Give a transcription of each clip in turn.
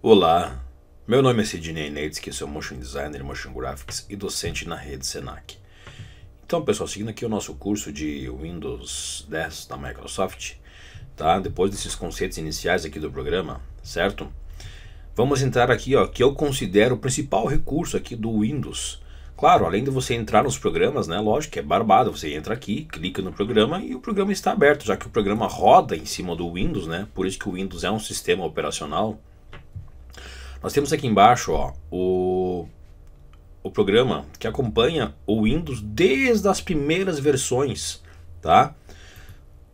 Olá, meu nome é Sidney Nates, que sou motion designer, motion graphics e docente na rede Senac. Então, pessoal, seguindo aqui o nosso curso de Windows 10 da Microsoft, tá? Depois desses conceitos iniciais aqui do programa, certo? Vamos entrar aqui, ó, que eu considero o principal recurso aqui do Windows. Claro, além de você entrar nos programas, né? Lógico que é barbado, você entra aqui, clica no programa e o programa está aberto, já que o programa roda em cima do Windows, né? Por isso que o Windows é um sistema operacional nós temos aqui embaixo ó, o, o programa que acompanha o Windows desde as primeiras versões, tá?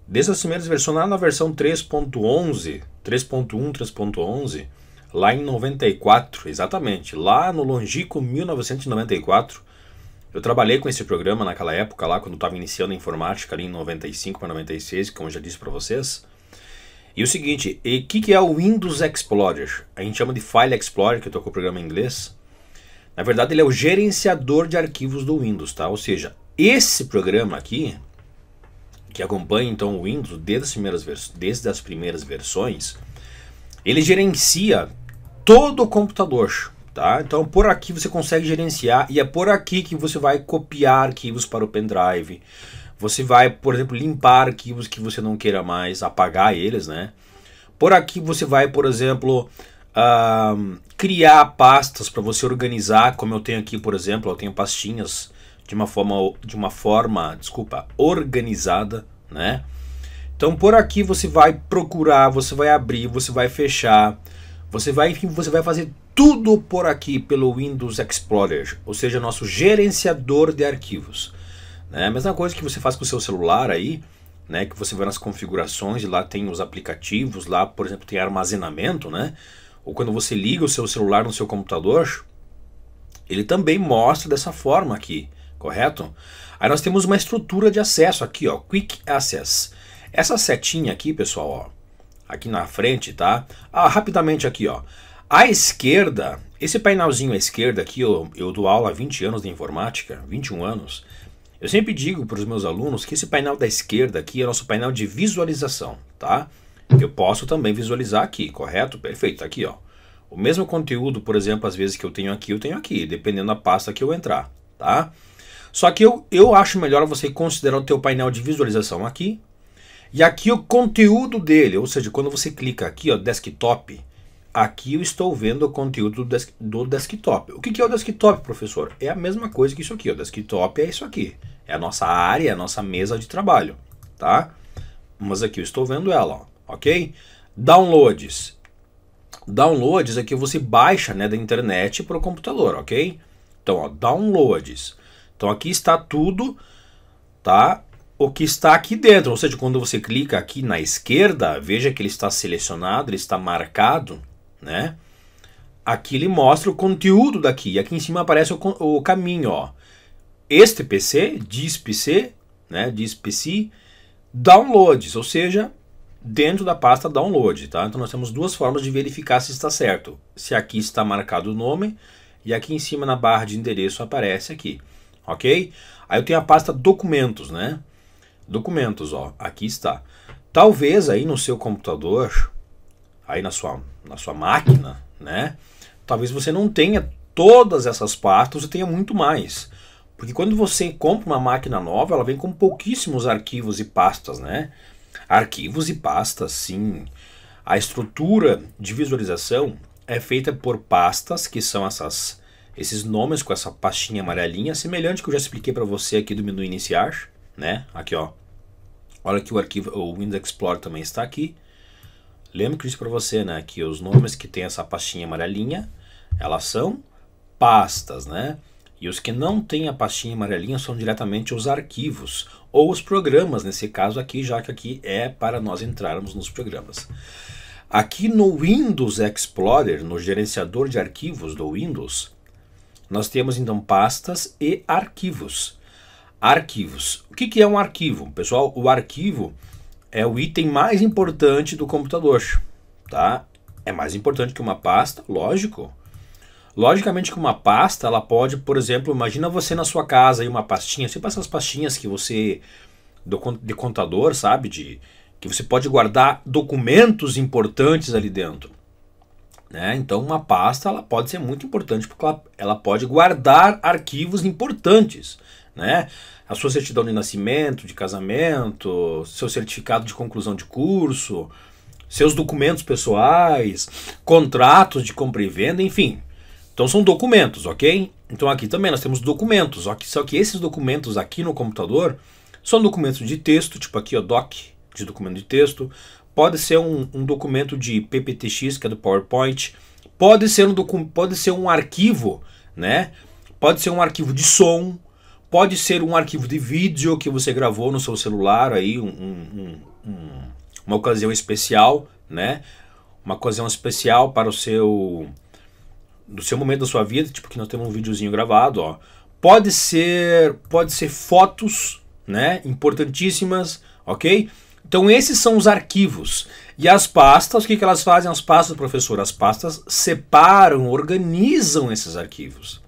Desde as primeiras versões, lá na versão 3.11, 3.1, 3.11, lá em 94, exatamente, lá no longico 1994, eu trabalhei com esse programa naquela época lá, quando estava iniciando a informática, ali em 95 para 96, como eu já disse para vocês. E o seguinte, o que, que é o Windows Explorer? A gente chama de File Explorer, que eu estou com o programa em inglês. Na verdade, ele é o gerenciador de arquivos do Windows, tá? Ou seja, esse programa aqui, que acompanha então o Windows desde as primeiras, desde as primeiras versões, ele gerencia todo o computador, tá? Então, por aqui você consegue gerenciar e é por aqui que você vai copiar arquivos para o pendrive, você vai, por exemplo, limpar arquivos que você não queira mais, apagar eles, né? Por aqui você vai, por exemplo, uh, criar pastas para você organizar, como eu tenho aqui, por exemplo, eu tenho pastinhas de uma forma, de uma forma, desculpa, organizada, né? Então por aqui você vai procurar, você vai abrir, você vai fechar, você vai, enfim, você vai fazer tudo por aqui pelo Windows Explorer, ou seja, nosso gerenciador de arquivos é A mesma coisa que você faz com o seu celular aí, né? Que você vai nas configurações e lá tem os aplicativos, lá, por exemplo, tem armazenamento, né? Ou quando você liga o seu celular no seu computador, ele também mostra dessa forma aqui, correto? Aí nós temos uma estrutura de acesso aqui, ó, Quick Access. Essa setinha aqui, pessoal, ó, aqui na frente, tá? Ah, rapidamente aqui, ó. À esquerda, esse painelzinho à esquerda aqui, eu, eu dou aula há 20 anos de informática, 21 anos, eu sempre digo para os meus alunos que esse painel da esquerda aqui é nosso painel de visualização, tá? Eu posso também visualizar aqui, correto? Perfeito, tá aqui, ó. O mesmo conteúdo, por exemplo, às vezes que eu tenho aqui, eu tenho aqui, dependendo da pasta que eu entrar, tá? Só que eu, eu acho melhor você considerar o teu painel de visualização aqui e aqui o conteúdo dele, ou seja, quando você clica aqui, ó, desktop, aqui eu estou vendo o conteúdo do, desk, do desktop. O que, que é o desktop, professor? É a mesma coisa que isso aqui, o desktop é isso aqui. É a nossa área, é a nossa mesa de trabalho, tá? Mas aqui eu estou vendo ela, ó, ok? Downloads. Downloads é que você baixa né, da internet para o computador, ok? Então, ó, downloads. Então aqui está tudo, tá? O que está aqui dentro, ou seja, quando você clica aqui na esquerda, veja que ele está selecionado, ele está marcado, né? Aqui ele mostra o conteúdo daqui, aqui em cima aparece o, o caminho, ó este PC, diz PC, né, diz PC, downloads, ou seja, dentro da pasta download, tá? Então nós temos duas formas de verificar se está certo. Se aqui está marcado o nome e aqui em cima na barra de endereço aparece aqui, ok? Aí eu tenho a pasta documentos, né? Documentos, ó, aqui está. Talvez aí no seu computador, aí na sua, na sua máquina, né? Talvez você não tenha todas essas pastas, você tenha muito mais. Porque quando você compra uma máquina nova, ela vem com pouquíssimos arquivos e pastas, né? Arquivos e pastas, sim. A estrutura de visualização é feita por pastas, que são essas esses nomes com essa pastinha amarelinha, semelhante que eu já expliquei para você aqui do menu iniciar, né? Aqui, ó. Olha que o arquivo, o Windows Explorer também está aqui. Lembro que eu disse para você, né, que os nomes que tem essa pastinha amarelinha, elas são pastas, né? E os que não têm a pastinha amarelinha são diretamente os arquivos ou os programas, nesse caso aqui, já que aqui é para nós entrarmos nos programas. Aqui no Windows Explorer, no gerenciador de arquivos do Windows, nós temos então pastas e arquivos. Arquivos. O que é um arquivo? Pessoal, o arquivo é o item mais importante do computador. Tá? É mais importante que uma pasta, lógico. Logicamente que uma pasta, ela pode, por exemplo, imagina você na sua casa e uma pastinha, sempre tipo essas pastinhas que você do de contador, sabe, de que você pode guardar documentos importantes ali dentro. Né? Então uma pasta ela pode ser muito importante porque ela, ela pode guardar arquivos importantes, né? A sua certidão de nascimento, de casamento, seu certificado de conclusão de curso, seus documentos pessoais, contratos de compra e venda, enfim. Então são documentos, ok? Então aqui também nós temos documentos, só que esses documentos aqui no computador são documentos de texto, tipo aqui, ó, doc, de documento de texto. Pode ser um, um documento de PPTX, que é do PowerPoint. Pode ser um, pode ser um arquivo, né? Pode ser um arquivo de som. Pode ser um arquivo de vídeo que você gravou no seu celular aí, um, um, um uma ocasião especial, né? Uma ocasião especial para o seu do seu momento da sua vida, tipo que nós temos um videozinho gravado, ó. Pode ser, pode ser fotos, né, importantíssimas, OK? Então esses são os arquivos. E as pastas, o que, que elas fazem? As pastas, professor? As pastas separam, organizam esses arquivos.